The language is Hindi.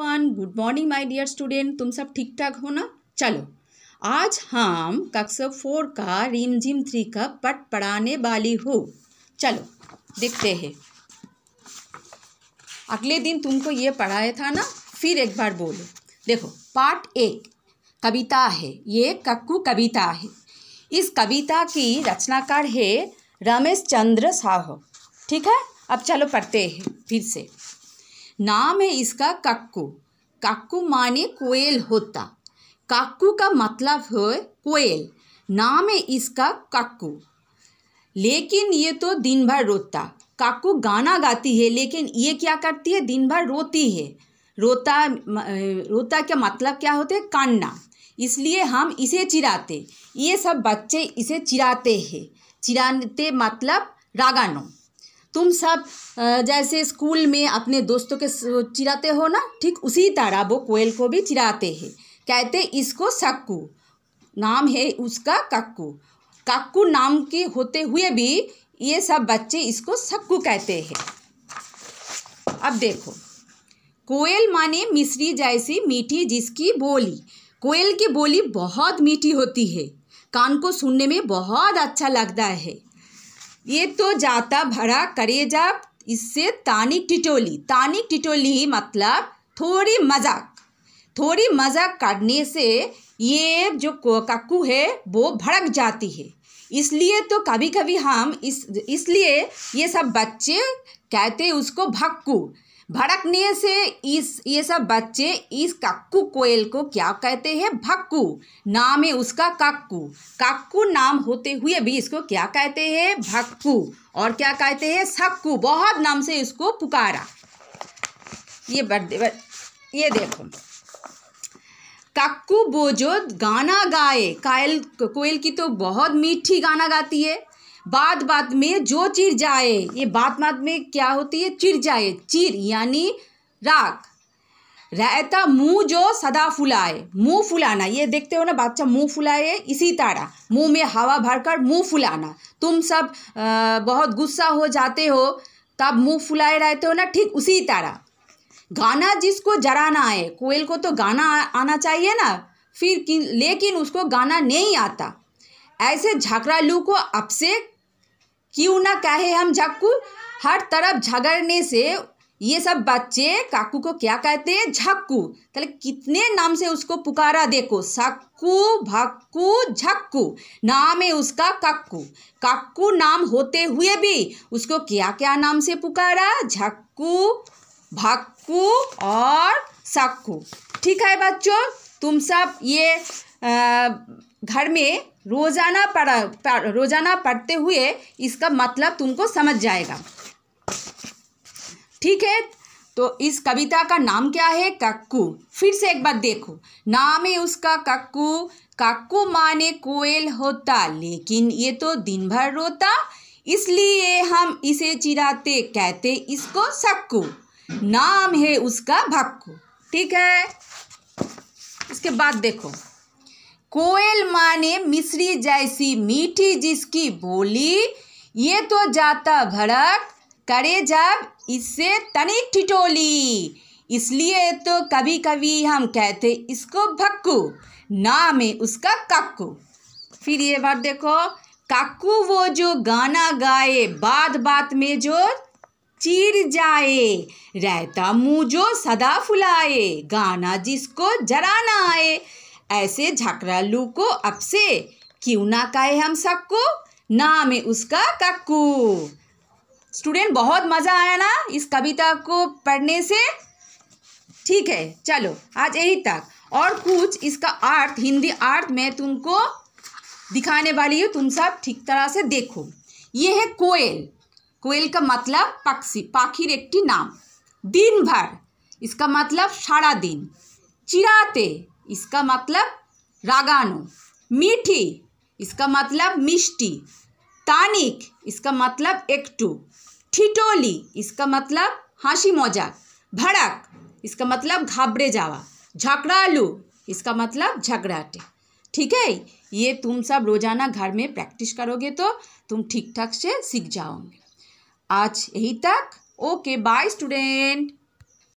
everyone good morning my dear student तुम सब ठीक ठाक हो ना चलो आज हम कक्षा फोर का रिमझिम थ्री का पट पढ़ाने वाली हो चलो देखते हैं अगले दिन तुमको ये पढ़ाया था ना फिर एक बार बोलो देखो पार्ट एक कविता है ये कक्कू कविता है इस कविता की रचनाकार है रमेश चंद्र साहू ठीक है अब चलो पढ़ते हैं फिर से नाम है इसका कक्कू काक्कू माने कोयल होता काक्कू का मतलब हो कोयल नाम है इसका कक्कू लेकिन ये तो दिन भर रोता काकू गाना गाती है लेकिन ये क्या करती है दिन भर रोती है रोता रोता का मतलब क्या होते है कान्ना इसलिए हम इसे चिराते ये सब बच्चे इसे चिराते हैं चिराते मतलब रागानों तुम सब जैसे स्कूल में अपने दोस्तों के चिराते हो ना ठीक उसी तरह वो कोयल को भी चिराते हैं कहते इसको सक्कू नाम है उसका कक्कू कक्कू नाम के होते हुए भी ये सब बच्चे इसको सक्कू कहते हैं अब देखो कोयल माने मिश्री जैसी मीठी जिसकी बोली कोयल की बोली बहुत मीठी होती है कान को सुनने में बहुत अच्छा लगता है ये तो जाता भरा करे जा इससे तानिक टिटोली तानिक टिटोली मतलब थोड़ी मजाक थोड़ी मजाक करने से ये जो कक्कू है वो भड़क जाती है इसलिए तो कभी कभी हम इस इसलिए ये सब बच्चे कहते उसको भक्कू भड़कने से इस ये सब बच्चे इस कक्कू कोयल को क्या कहते हैं भक्कू नाम है उसका कक्कू कक्कू नाम होते हुए भी इसको क्या कहते हैं भक्कू और क्या कहते हैं सक्कू बहुत नाम से इसको पुकारा ये बर्थडे ये देखो कक्कू बोजो गाना गाए कायल कोयल की तो बहुत मीठी गाना गाती है बाद बात में जो चिर जाए ये बाद बाद में क्या होती है चिर जाए चिर यानी राग रहता मुंह जो सदा फुलाए मुंह फुलाना ये देखते हो ना बच्चा मुंह फुलाए इसी तरह मुंह में हवा भरकर मुंह फुलाना तुम सब आ, बहुत गुस्सा हो जाते हो तब मुंह फुलाए रहते हो ना ठीक उसी तरह गाना जिसको जराना आए कोयल को तो गाना आना चाहिए ना फिर लेकिन उसको गाना नहीं आता ऐसे झाकरालू को अब से क्यों ना कहे हम झक्कू हर तरफ झगड़ने से ये सब बच्चे काकू को क्या कहते हैं झक्कू तले कितने नाम से उसको पुकारा देखो सक्कू भक्कू झक्कू नाम है उसका कक्कू काक्कू नाम होते हुए भी उसको क्या क्या नाम से पुकारा झक्कू भक्कू और सक्कू ठीक है बच्चों तुम सब ये आ, घर में रोज़ाना पढ़ा रोज़ाना पढ़ते हुए इसका मतलब तुमको समझ जाएगा ठीक है तो इस कविता का नाम क्या है कक्कू फिर से एक बार देखो नाम है उसका कक्कू कक्कू माने कोयल होता लेकिन ये तो दिन भर रोता इसलिए हम इसे चिराते कहते इसको सक्कू नाम है उसका भक्कू ठीक है इसके बाद देखो कोयल माने मिश्री जैसी मीठी जिसकी बोली ये तो जाता भड़क करे जब इससे तनिक ठिठोली इसलिए तो कभी कभी हम कहते इसको भक्कू नाम है उसका कक्कू फिर ये बात देखो काकू वो जो गाना गाए बात बात में जो चीर जाए रहता मुँह जो सदा फुलाए गाना जिसको जरा ना आए ऐसे झकरालू को अब से क्यों ना कहे हम सबको नाम है उसका कक्कू स्टूडेंट बहुत मज़ा आया ना इस कविता को पढ़ने से ठीक है चलो आज यही तक और कुछ इसका अर्थ हिंदी अर्थ मैं तुमको दिखाने वाली हूँ तुम सब ठीक तरह से देखो ये है कोयल कोयल का मतलब पक्षी पाखिर एक नाम दिन भर इसका मतलब सारा दिन चिराते इसका मतलब रागानु मीठी इसका मतलब मिष्टी तानिक इसका मतलब एकटू ठिटोली इसका मतलब हाँसी मजाक भड़क इसका मतलब घाबरे जावा झगड़ालू इसका मतलब झगड़ाटे ठीक है ये तुम सब रोज़ाना घर में प्रैक्टिस करोगे तो तुम ठीक ठाक से सीख जाओगे आज यही तक ओके बाय स्टूडेंट